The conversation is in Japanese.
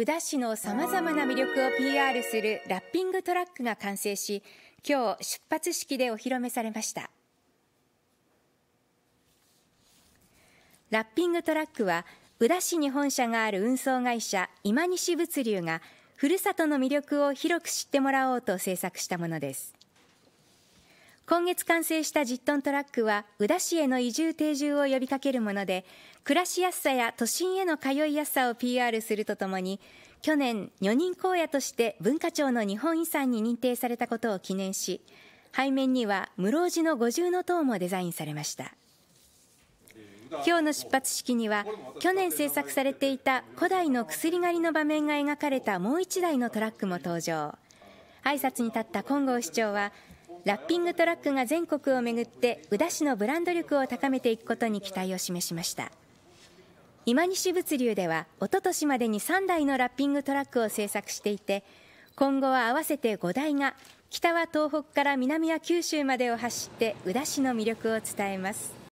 宇田市のさまざまな魅力を PR するラッピングトラックが完成し今日出発式でお披露目されましたラッピングトラックは宇田市に本社がある運送会社今西物流がふるさとの魅力を広く知ってもらおうと制作したものです今月完成した10トントラックは宇田市への移住定住を呼びかけるもので暮らしやすさや都心への通いやすさを PR するとともに去年女人荒野として文化庁の日本遺産に認定されたことを記念し背面には室生寺の五重塔もデザインされました今日の出発式には去年制作されていた古代の薬狩りの場面が描かれたもう1台のトラックも登場挨拶に立った金剛市長はラッピングトラックが全国を巡って宇田市のブランド力を高めていくことに期待を示しました今西物流ではおととしまでに3台のラッピングトラックを製作していて今後は合わせて5台が北は東北から南は九州までを走って宇田市の魅力を伝えます